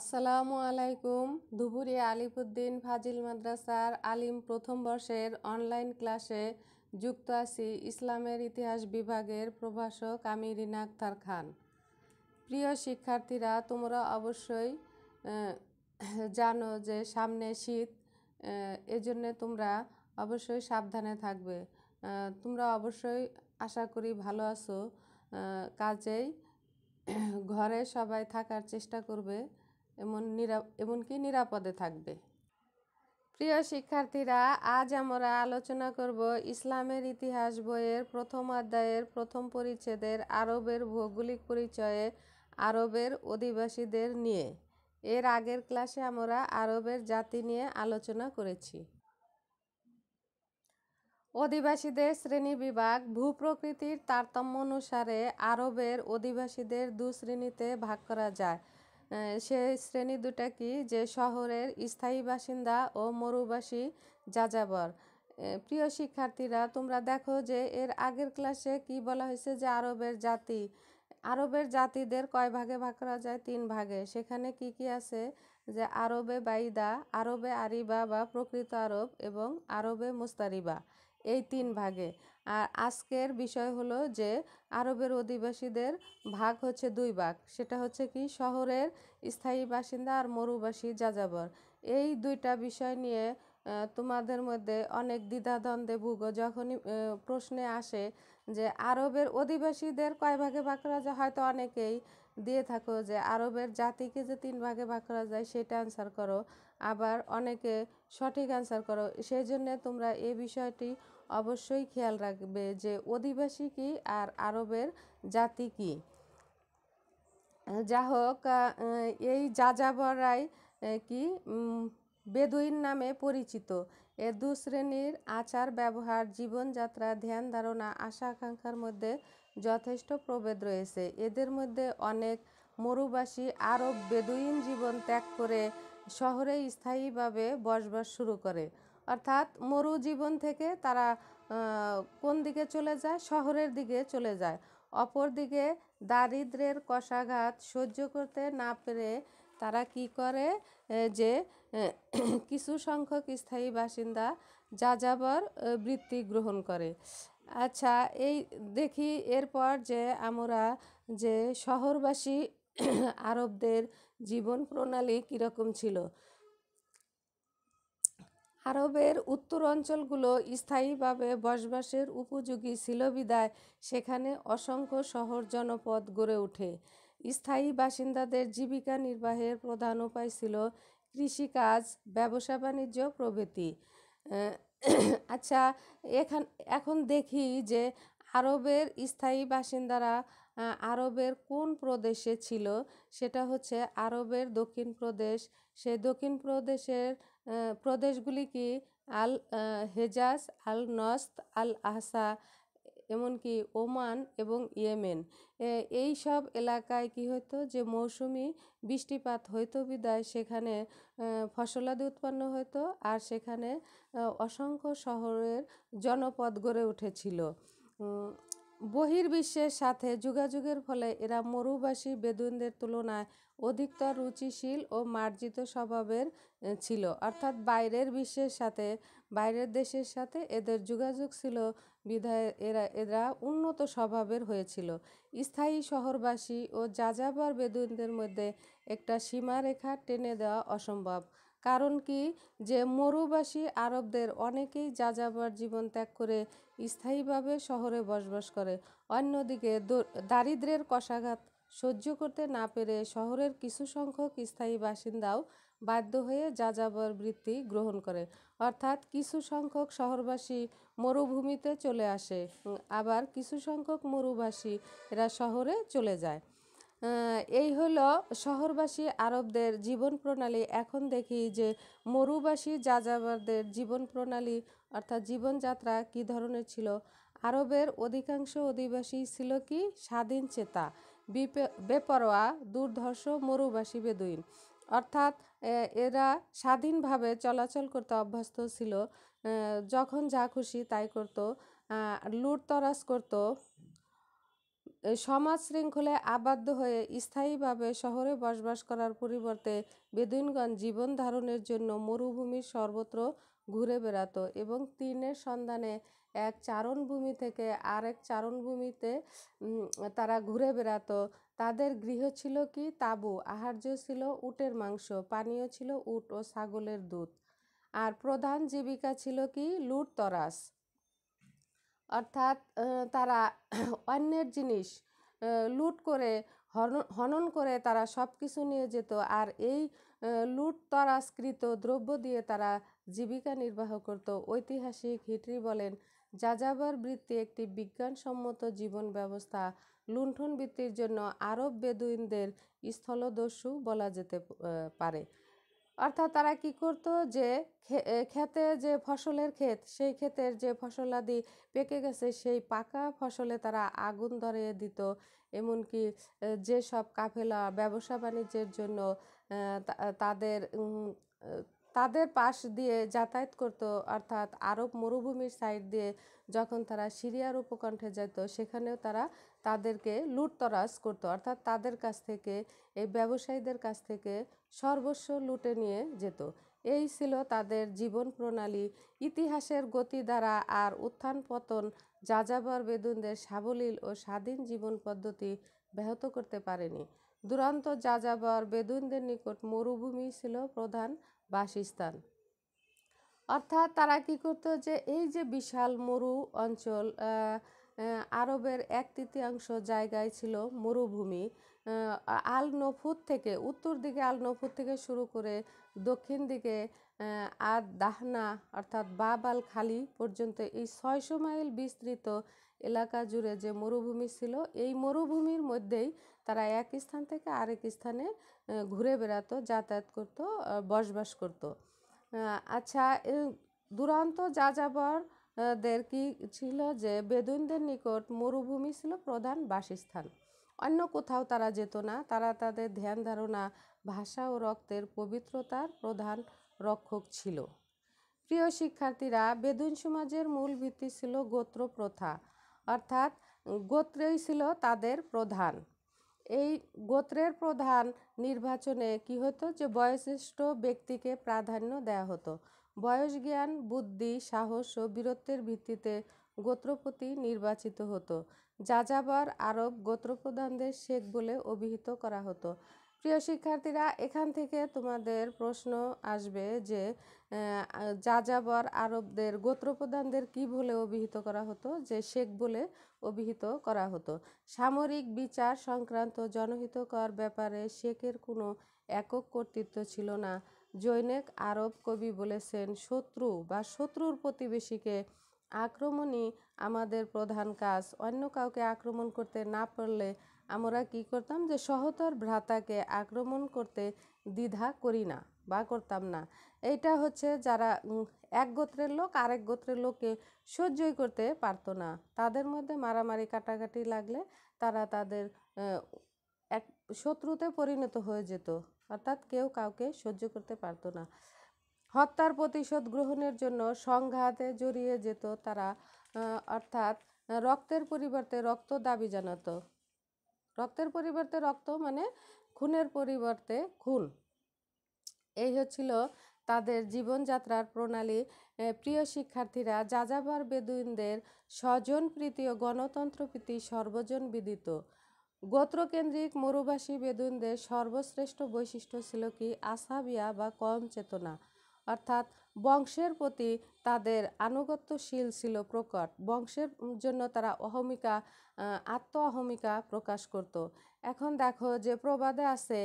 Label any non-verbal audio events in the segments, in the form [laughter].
আসসালামু আলাইকুম ধুবুরি আলিপুদ্দিন ফাজিল মাদ্রাসার আলিম প্রথম বর্ষের অনলাইন ক্লাসে যুক্ত আছি ইসলামের ইতিহাস বিভাগের প্রভাষক আমি রিনা আক্তার খান প্রিয় শিক্ষার্থীরা তোমরা অবশ্যই জানো যে সামনে শীত এজন্য তোমরা অবশ্যই সাবধানে থাকবে তোমরা অবশ্যই আশা করি ভালো আছো কাজেই ঘরে সবাই থাকার চেষ্টা করবে এমন নিরাপ এমনকি নিরাপদে থাকবে প্রিয় শিক্ষার্থীরা আজ আমরা আলোচনা করব ইসলামের ইতিহাস বইয়ের প্রথম অধ্যায়ের প্রথম পরিচ্ছেদের আরবের ভৌগোলিক পরিচয়ে আরবের অধিবাসীদের নিয়ে এর আগের ক্লাসে আমরা আরবের জাতি নিয়ে আলোচনা করেছি অধিবাসীদের শ্রেণী বিভাগ ভূপ্রকৃতির তারতম্য অনুসারে আরবের অধিবাসীদের দু শ্রেণীতে ভাগ করা যায় সে শ্রেণী দুটা কি যে শহরের স্থায়ী বাসিন্দা ও মরুবাসী যাযাবর প্রিয় শিক্ষার্থীরা তোমরা দেখো যে এর আগের ক্লাসে কি বলা হয়েছে যে আরবের জাতি আরবের জাতিদের কয় ভাগে ভাগ করা যায় তিন ভাগে সেখানে কি কি আছে যে আরবে বাইদা আরবে আরিবা বা প্রকৃত আরব এবং আরবে মুস্তারিবা এই তিন ভাগে আর আজকের বিষয় হলো যে আরবের অধিবাসীদের ভাগ হচ্ছে দুই ভাগ সেটা হচ্ছে কি শহরের স্থায়ী বাসিন্দা আর মরুবাসী যাযাবর এই দুইটা বিষয় নিয়ে তোমাদের মধ্যে অনেক দ্বিধাদ্বন্দ্বে ভুগ যখনই প্রশ্নে আসে যে আরবের অধিবাসীদের কয় ভাগে ভাগ করা যায় হয়তো অনেকেই দিয়ে থাকো যে আরবের জাতিকে যে তিন ভাগে ভাগ করা যায় সেটা অ্যান্সার করো আবার অনেকে সঠিক অ্যান্সার করো সেই জন্যে তোমরা এই বিষয়টি অবশ্যই খেয়াল রাখবে যে অধিবাসী কি আর আরবের জাতি কি যা হোক এই যাযাবরাই কি বেদুইন নামে পরিচিত এ দুশ্রেণীর আচার ব্যবহার জীবনযাত্রা ধ্যান ধারণা আশা আকাঙ্ক্ষার মধ্যে যথেষ্ট প্রভেদ রয়েছে এদের মধ্যে অনেক মরুবাসী আরব বেদুইন জীবন ত্যাগ করে শহরে স্থায়ীভাবে বসবাস শুরু করে অর্থাৎ মরু জীবন থেকে তারা কোন দিকে চলে যায় শহরের দিকে চলে যায় অপরদিকে দারিদ্রের কষাঘাত সহ্য করতে না পেরে তারা কি করে যে [clears throat] কিছু সংখ্যক স্থায়ী বাসিন্দা যাযাবর বৃত্তি গ্রহণ করে আচ্ছা এই দেখি এরপর যে আমরা যে শহরবাসী [clears throat] আরবদের জীবন প্রণালী কীরকম ছিল আরবের উত্তর অঞ্চলগুলো স্থায়ীভাবে বসবাসের উপযোগী ছিল বিদায় সেখানে অসংখ্য শহর জনপদ গড়ে ওঠে স্থায়ী বাসিন্দাদের জীবিকা নির্বাহের প্রধান উপায় ছিল কৃষিকাজ ব্যবসা বাণিজ্য প্রভৃতি আচ্ছা এখান এখন দেখি যে আরবের স্থায়ী বাসিন্দারা আরবের কোন প্রদেশে ছিল সেটা হচ্ছে আরবের দক্ষিণ প্রদেশ সে দক্ষিণ প্রদেশের প্রদেশগুলি কি আল হেজাজ আল নস্ত আল আহসা এমনকি ওমান এবং ইয়েমেন এই সব এলাকায় কি হতো যে মৌসুমি বৃষ্টিপাত হইতো বিদায় সেখানে ফসলাদি উৎপন্ন হতো আর সেখানে অসংখ্য শহরের জনপদ গড়ে উঠেছিল বহির্বিশ্বের সাথে যোগাযোগের ফলে এরা মরুবাসী বেদুইনদের তুলনায় অধিকতর রুচিশীল ও মার্জিত স্বভাবের ছিল অর্থাৎ বাইরের বিশ্বের সাথে বাইরের দেশের সাথে এদের যোগাযোগ ছিল বিধায় এরা এরা উন্নত স্বভাবের হয়েছিল স্থায়ী শহরবাসী ও যাযাবর বেদুইনদের মধ্যে একটা সীমারেখা টেনে দেওয়া অসম্ভব কারণ কি যে মরুবাসী আরবদের অনেকেই যাযাবর জীবন ত্যাগ করে স্থায়ীভাবে শহরে বসবাস করে অন্যদিকে দারিদ্রের কষাঘাত সহ্য করতে না পেরে শহরের কিছু সংখ্যক স্থায়ী বাসিন্দাও বাধ্য হয়ে যাযাবর বৃত্তি গ্রহণ করে অর্থাৎ কিছু সংখ্যক শহরবাসী মরুভূমিতে চলে আসে আবার কিছু সংখ্যক মরুবাসী এরা শহরে চলে যায় এই হলো শহরবাসী আরবদের জীবন প্রণালী এখন দেখি যে মরুবাসী যাযাবরদের জীবন প্রণালী অর্থাৎ জীবনযাত্রা কি ধরনের ছিল আরবের অধিকাংশ অধিবাসী ছিল কি স্বাধীন চেতা বেপরোয়া দুর্ধর্ষ মরুবাসী বেদুইন অর্থাৎ এরা স্বাধীনভাবে চলাচল করতে অভ্যস্ত ছিল যখন যা খুশি তাই করত লুটতরাজ করত সমাজ শৃঙ্খলে আবদ্ধ হয়ে স্থায়ীভাবে শহরে বসবাস করার পরিবর্তে বেদুইনগণ জীবন ধারণের জন্য মরুভূমির সর্বত্র ঘুরে বেড়াতো এবং তিনের সন্ধানে এক চারণভূমি থেকে আরেক চারণভূমিতে তারা ঘুরে বেড়াতো তাদের গৃহ ছিল কি তাঁবু আহার্য ছিল উটের মাংস পানীয় ছিল উট ও ছাগলের দুধ আর প্রধান জীবিকা ছিল কি লুট তরাস অর্থাৎ তারা অন্যের জিনিস লুট করে হনন করে তারা সব কিছু নিয়ে যেত আর এই লুট তরাস্কৃত দ্রব্য দিয়ে তারা জীবিকা নির্বাহ করত ঐতিহাসিক হিটরি বলেন যাযাবর বৃত্তি একটি বিজ্ঞানসম্মত জীবন ব্যবস্থা লুণ্ঠন বৃত্তির জন্য আরব বেদুইনদের স্থলদস্যু বলা যেতে পারে অর্থাৎ তারা কি করত যে খেতে যে ফসলের ক্ষেত সেই ক্ষেতের যে ফসলাদি পেকে গেছে সেই পাকা ফসলে তারা আগুন ধরিয়ে দিত এমনকি যে সব কাফেলা ব্যবসা বাণিজ্যের জন্য তাদের তাদের পাশ দিয়ে যাতায়াত করত অর্থাৎ আরব মরুভূমির সাইড দিয়ে যখন তারা সিরিয়ার উপকণ্ঠে যেত সেখানেও তারা তাদেরকে লুটতরাজ করত অর্থাৎ তাদের কাছ থেকে এই ব্যবসায়ীদের কাছ থেকে সর্বস্ব লুটে নিয়ে যেত এই ছিল তাদের জীবন প্রণালী ইতিহাসের গতি দ্বারা আর উত্থান পতন যাযাবর বেদুনদের সাবলীল ও স্বাধীন জীবন পদ্ধতি ব্যাহত করতে পারেনি দুরন্ত যাযাবর বেদুনদের নিকট মরুভূমি ছিল প্রধান বাসস্থান অর্থাৎ তারা কী করতো যে এই যে বিশাল মরু অঞ্চল আরবের এক তৃতীয়াংশ জায়গায় ছিল মরুভূমি আল নফুদ থেকে উত্তর দিকে আল থেকে শুরু করে দক্ষিণ দিকে আদ দাহনা অর্থাৎ বাব আল খালি পর্যন্ত এই ছয়শো মাইল বিস্তৃত এলাকা জুড়ে যে মরুভূমি ছিল এই মরুভূমির মধ্যেই তারা এক স্থান থেকে আরেক স্থানে ঘুরে বেড়াতো যাতায়াত করত বসবাস করত আচ্ছা দুরান্ত যাযাবর দের কি ছিল যে বেদুইনদের নিকট মরুভূমি ছিল প্রধান বাসস্থান অন্য কোথাও তারা যেত না তারা তাদের ধ্যান ধারণা ভাষা ও রক্তের পবিত্রতার প্রধান রক্ষক ছিল প্রিয় শিক্ষার্থীরা বেদুন সমাজের মূল ভিত্তি ছিল গোত্র প্রথা অর্থাৎ গোত্রেই ছিল তাদের প্রধান এই গোত্রের প্রধান নির্বাচনে কি হতো যে বয়োজ্যেষ্ঠ ব্যক্তিকে প্রাধান্য দেয়া হতো বয়স জ্ঞান বুদ্ধি সাহস ও বীরত্বের ভিত্তিতে গোত্রপতি নির্বাচিত হতো যাযাবর আরব গোত্রপ্রধানদের শেখ বলে অভিহিত করা হতো প্রিয় শিক্ষার্থীরা এখান থেকে তোমাদের প্রশ্ন আসবে যে যাযাবর আরবদের গোত্রপ্রধানদের কি বলে অভিহিত করা হতো যে শেখ বলে অভিহিত করা হতো সামরিক বিচার সংক্রান্ত জনহিতকর ব্যাপারে শেখের কোনো একক কর্তৃত্ব ছিল না জৈনেক আরব কবি বলেছেন শত্রু বা শত্রুর প্রতিবেশীকে আক্রমণই আমাদের প্রধান কাজ অন্য কাউকে আক্রমণ করতে না পারলে আমরা কি করতাম যে সহতর ভ্রাতাকে আক্রমণ করতে দ্বিধা করি না বা করতাম না এইটা হচ্ছে যারা এক গোত্রের লোক আরেক গোত্রের লোককে সহ্যই করতে পারতো না তাদের মধ্যে মারামারি কাটাকাটি লাগলে তারা তাদের এক শত্রুতে পরিণত হয়ে যেত অর্থাৎ কেউ কাউকে সহ্য করতে পারতো না হত্যার প্রতিশোধ গ্রহণের জন্য সংঘাতে জড়িয়ে যেত তারা অর্থাৎ রক্তের পরিবর্তে রক্ত দাবি জানাতো রক্তের পরিবর্তে রক্ত মানে খুনের পরিবর্তে খুন এই হচ্ছিল তাদের জীবনযাত্রার প্রণালী প্রিয় শিক্ষার্থীরা যাযাবর বেদুইনদের স্বজনপ্রীতি ও গণতন্ত্রপ্রীতি সর্বজন বিদিত গোত্রকেন্দ্রিক মরুবাসী বেদুইনদের সর্বশ্রেষ্ঠ বৈশিষ্ট্য ছিল কি আসাবিয়া বা কম চেতনা অর্থাৎ বংশের প্রতি তাদের আনুগত্যশীল ছিল প্রকট বংশের জন্য তারা অহমিকা আত্ম অহমিকা প্রকাশ করত এখন দেখো যে প্রবাদে আছে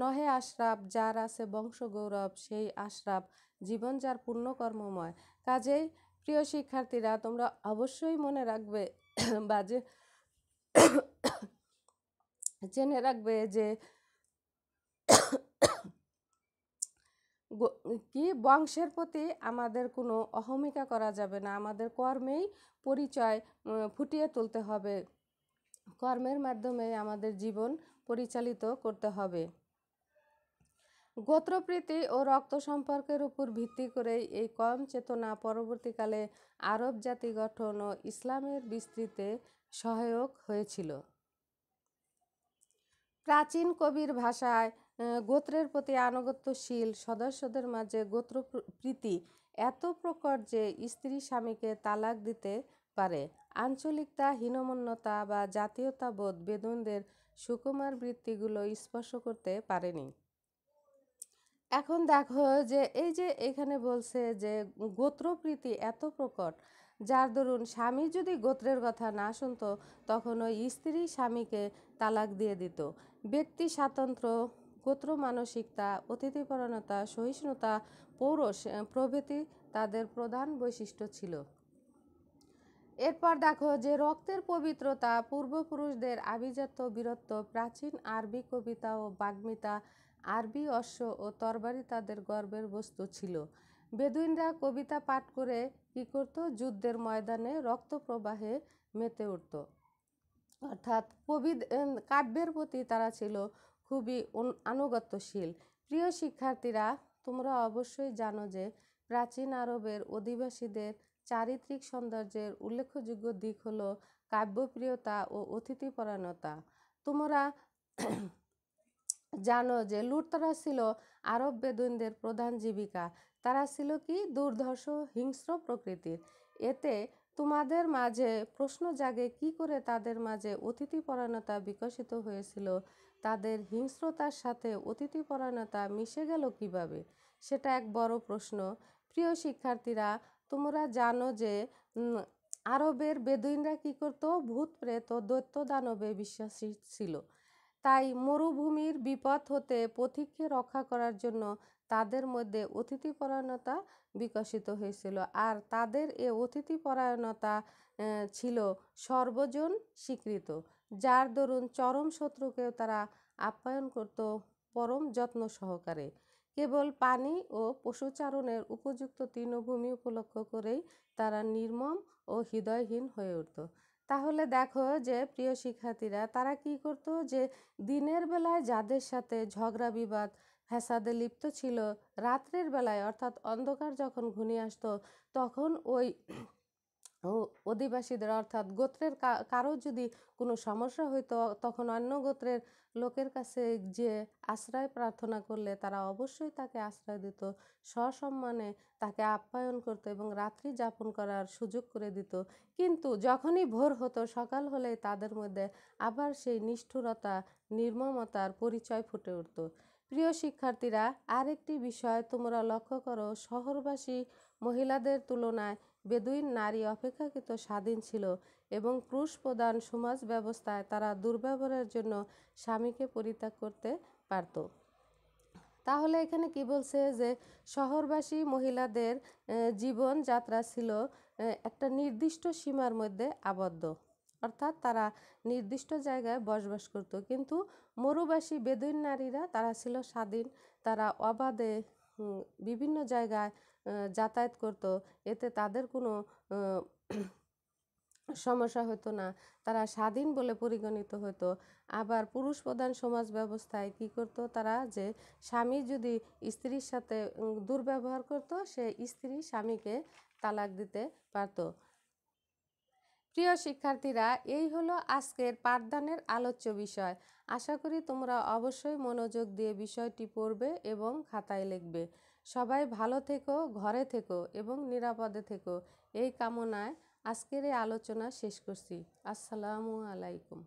নহে আশরাফ যার আছে বংশগৌরব সেই আশরাফ জীবন যার পূর্ণকর্মময় কাজেই প্রিয় শিক্ষার্থীরা তোমরা অবশ্যই মনে রাখবে [coughs] বা যে [coughs] জেনে রাখবে যে কি বংশের প্রতি আমাদের কোনো অহমিকা করা যাবে না আমাদের কর্মেই পরিচয় ফুটিয়ে তুলতে হবে কর্মের মাধ্যমে আমাদের জীবন পরিচালিত করতে হবে গোত্রপ্রীতি ও রক্ত সম্পর্কের উপর ভিত্তি করে এই কম চেতনা পরবর্তীকালে আরব জাতি গঠন ও ইসলামের বিস্তৃতে সহায়ক হয়েছিল প্রাচীন কবির ভাষায় গোত্রের প্রতি আনুগত্যশীল সদস্যদের মাঝে গোত্র প্রীতি এত প্রকট যে স্ত্রী স্বামীকে তালাক দিতে পারে আঞ্চলিকতা হীনমন্যতা বা জাতীয়তাবোধ বেদনদের সুকুমার বৃত্তিগুলো স্পর্শ করতে পারেনি এখন দেখো যে এই যে এখানে বলছে যে গোত্রপ্রীতি এত প্রকট যার দরুন স্বামী যদি গোত্রের কথা না শুনত তখন ওই স্ত্রী স্বামীকে তালাক দিয়ে দিত ব্যক্তি স্বাতন্ত্র্য গোত্র মানসিকতা অতিথিপরণতা সহিষ্ণুতা পৌরস প্রভৃতি তাদের প্রধান বৈশিষ্ট্য ছিল এরপর দেখো যে রক্তের পবিত্রতা পূর্বপুরুষদের আভিজাত্য বীরত্ব প্রাচীন আরবি কবিতা ও বাগ্মিতা আরবি অশ্ব ও তরবারি তাদের গর্বের বস্তু ছিল বেদুইনরা কবিতা পাঠ করে কী করত যুদ্ধের ময়দানে রক্ত প্রবাহে মেতে উঠত অর্থাৎ কবি কাব্যের প্রতি তারা ছিল খুবই আনুগত্যশীল প্রিয় শিক্ষার্থীরা তোমরা অবশ্যই জানো যে প্রাচীন আরবের অধিবাসীদের চারিত্রিক সৌন্দর্যের উল্লেখযোগ্য দিক হল কাব্যপ্রিয়তা ও অতিথিপরায়ণতা তোমরা [clears throat] জানো যে লুটতরা ছিল আরব বেদুইনদের প্রধান জীবিকা তারা ছিল কি দুর্ধর্ষ হিংস্র প্রকৃতির এতে তোমাদের মাঝে প্রশ্ন জাগে কি করে তাদের মাঝে অতিথিপরায়ণতা বিকশিত হয়েছিল তাদের হিংস্রতার সাথে অতিথিপরায়ণতা মিশে গেল কিভাবে সেটা এক বড় প্রশ্ন প্রিয় শিক্ষার্থীরা তোমরা জানো যে আরবের বেদুইনরা কী করতো ভূত প্রেত দৈত্য দানবে বিশ্বাসী ছিল তাই মরুভূমির বিপদ হতে পথিককে রক্ষা করার জন্য তাদের মধ্যে অতিথিপরায়ণতা বিকশিত হয়েছিল আর তাদের এ অতিথিপরায়ণতা ছিল সর্বজন স্বীকৃত যার দরুন চরম শত্রুকেও তারা আপ্যায়ন করত পরম যত্ন সহকারে কেবল পানি ও পশুচারণের উপযুক্ত তৃণভূমি উপলক্ষ করেই তারা নির্মম ও হৃদয়হীন হয়ে উঠত তাহলে দেখো যে প্রিয় শিক্ষার্থীরা তারা কি করত যে দিনের বেলায় যাদের সাথে ঝগড়া বিবাদ ফ্যাসাদে লিপ্ত ছিল রাত্রের বেলায় অর্থাৎ অন্ধকার যখন ঘনিয়ে আসতো তখন ওই অধিবাসীদের অর্থাৎ গোত্রের কারো যদি কোনো সমস্যা হইতো তখন অন্য গোত্রের লোকের কাছে যে আশ্রয় প্রার্থনা করলে তারা অবশ্যই তাকে আশ্রয় দিত সসম্মানে তাকে আপ্যায়ন করতো এবং রাত্রি যাপন করার সুযোগ করে দিত কিন্তু যখনই ভোর হতো সকাল হলেই তাদের মধ্যে আবার সেই নিষ্ঠুরতা নির্মমতার পরিচয় ফুটে উঠত প্রিয় শিক্ষার্থীরা আরেকটি বিষয় তোমরা লক্ষ্য করো শহরবাসী মহিলাদের তুলনায় বেদুইন নারী অপেক্ষাকৃত স্বাধীন ছিল এবং পুরুষ প্রধান সমাজ ব্যবস্থায় তারা দুর্ব্যবহারের জন্য স্বামীকে পরিত্যাগ করতে পারত তাহলে এখানে কি বলছে যে শহরবাসী মহিলাদের জীবন যাত্রা ছিল একটা নির্দিষ্ট সীমার মধ্যে আবদ্ধ অর্থাৎ তারা নির্দিষ্ট জায়গায় বসবাস করত কিন্তু মরুবাসী বেদুইন নারীরা তারা ছিল স্বাধীন তারা অবাধে বিভিন্ন জায়গায় যাতায়াত করতো এতে তাদের কোনো সমস্যা হতো না তারা স্বাধীন বলে পরিগণিত হতো আবার পুরুষ প্রধান সমাজ ব্যবস্থায় কি করত তারা যে স্বামী যদি স্ত্রীর সাথে দুর্ব্যবহার করত সে স্ত্রী স্বামীকে তালাক দিতে পারত প্রিয় শিক্ষার্থীরা এই হলো আজকের পাঠদানের আলোচ্য বিষয় আশা করি তোমরা অবশ্যই মনোযোগ দিয়ে বিষয়টি পড়বে এবং খাতায় লিখবে সবাই ভালো থেকো ঘরে থেকো এবং নিরাপদে থেকো এই কামনায় আজকের এই আলোচনা শেষ করছি আসসালামু আলাইকুম